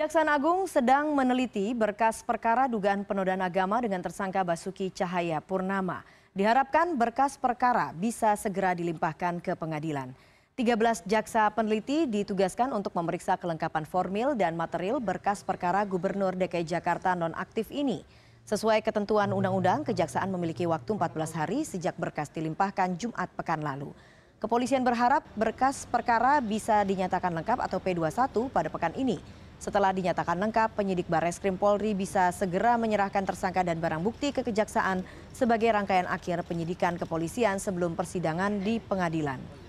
Jaksa Agung sedang meneliti berkas perkara dugaan penodaan agama dengan tersangka Basuki Cahaya Purnama. Diharapkan berkas perkara bisa segera dilimpahkan ke pengadilan. 13 jaksa peneliti ditugaskan untuk memeriksa kelengkapan formil dan material berkas perkara Gubernur DKI Jakarta nonaktif ini. Sesuai ketentuan undang-undang, kejaksaan memiliki waktu 14 hari sejak berkas dilimpahkan Jumat pekan lalu. Kepolisian berharap berkas perkara bisa dinyatakan lengkap atau P21 pada pekan ini. Setelah dinyatakan lengkap, penyidik Bareskrim Polri bisa segera menyerahkan tersangka dan barang bukti ke kejaksaan sebagai rangkaian akhir penyidikan kepolisian sebelum persidangan di pengadilan.